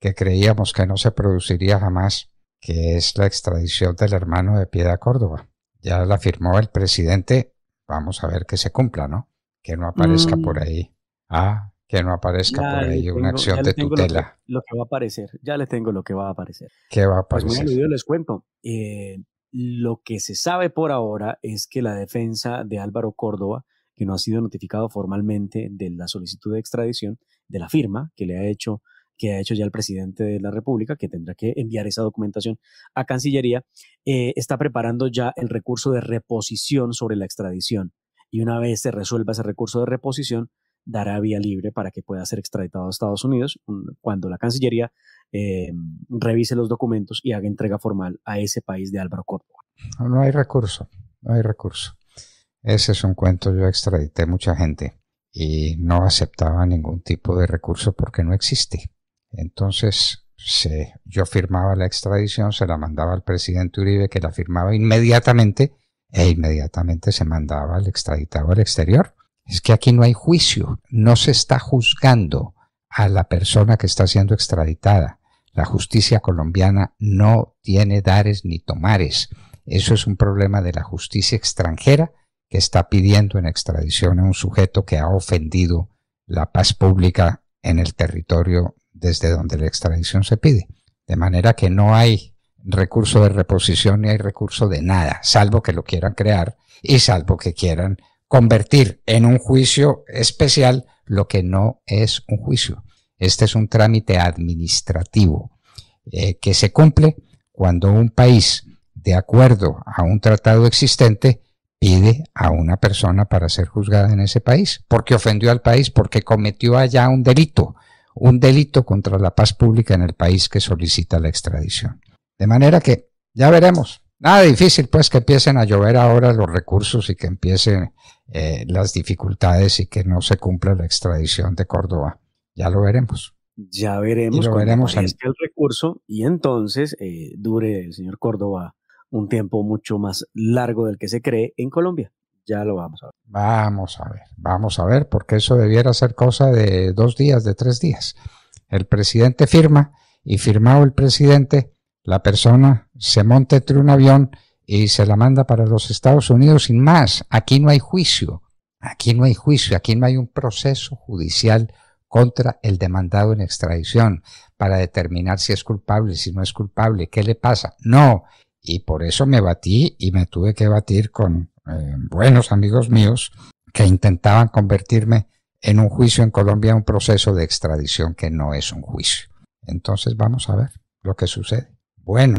que creíamos que no se produciría jamás, que es la extradición del hermano de Piedad Córdoba. Ya la firmó el presidente, vamos a ver que se cumpla, ¿no? Que no aparezca mm. por ahí. Ah, que no aparezca por ahí una acción de tutela. Lo que, va a aparecer, ya le tengo lo que va a aparecer. ¿Qué va a pues aparecer? les cuento. Eh, lo que se sabe por ahora es que la defensa de Álvaro Córdoba, que no ha sido notificado formalmente de la solicitud de extradición, de la firma que le ha hecho que ha hecho ya el presidente de la República, que tendrá que enviar esa documentación a Cancillería, eh, está preparando ya el recurso de reposición sobre la extradición. Y una vez se resuelva ese recurso de reposición, dará vía libre para que pueda ser extraditado a Estados Unidos cuando la Cancillería eh, revise los documentos y haga entrega formal a ese país de Álvaro Córdoba. No hay recurso, no hay recurso. Ese es un cuento, yo extradité mucha gente y no aceptaba ningún tipo de recurso porque no existe. Entonces, se, yo firmaba la extradición, se la mandaba al presidente Uribe, que la firmaba inmediatamente, e inmediatamente se mandaba al extraditado al exterior. Es que aquí no hay juicio, no se está juzgando a la persona que está siendo extraditada. La justicia colombiana no tiene dares ni tomares. Eso es un problema de la justicia extranjera que está pidiendo en extradición a un sujeto que ha ofendido la paz pública en el territorio desde donde la extradición se pide. De manera que no hay recurso de reposición ni hay recurso de nada, salvo que lo quieran crear y salvo que quieran convertir en un juicio especial lo que no es un juicio. Este es un trámite administrativo eh, que se cumple cuando un país, de acuerdo a un tratado existente, pide a una persona para ser juzgada en ese país, porque ofendió al país, porque cometió allá un delito, un delito contra la paz pública en el país que solicita la extradición. De manera que ya veremos. Nada difícil, pues, que empiecen a llover ahora los recursos y que empiecen eh, las dificultades y que no se cumpla la extradición de Córdoba. Ya lo veremos. Ya veremos. Y el recurso y entonces eh, dure el señor Córdoba un tiempo mucho más largo del que se cree en Colombia ya lo vamos a ver. Vamos a ver, vamos a ver, porque eso debiera ser cosa de dos días, de tres días. El presidente firma y firmado el presidente, la persona se monta entre un avión y se la manda para los Estados Unidos sin más. Aquí no hay juicio, aquí no hay juicio, aquí no hay un proceso judicial contra el demandado en extradición para determinar si es culpable, si no es culpable, qué le pasa. No, y por eso me batí y me tuve que batir con eh, buenos amigos míos, que intentaban convertirme en un juicio en Colombia, un proceso de extradición que no es un juicio. Entonces vamos a ver lo que sucede. Bueno,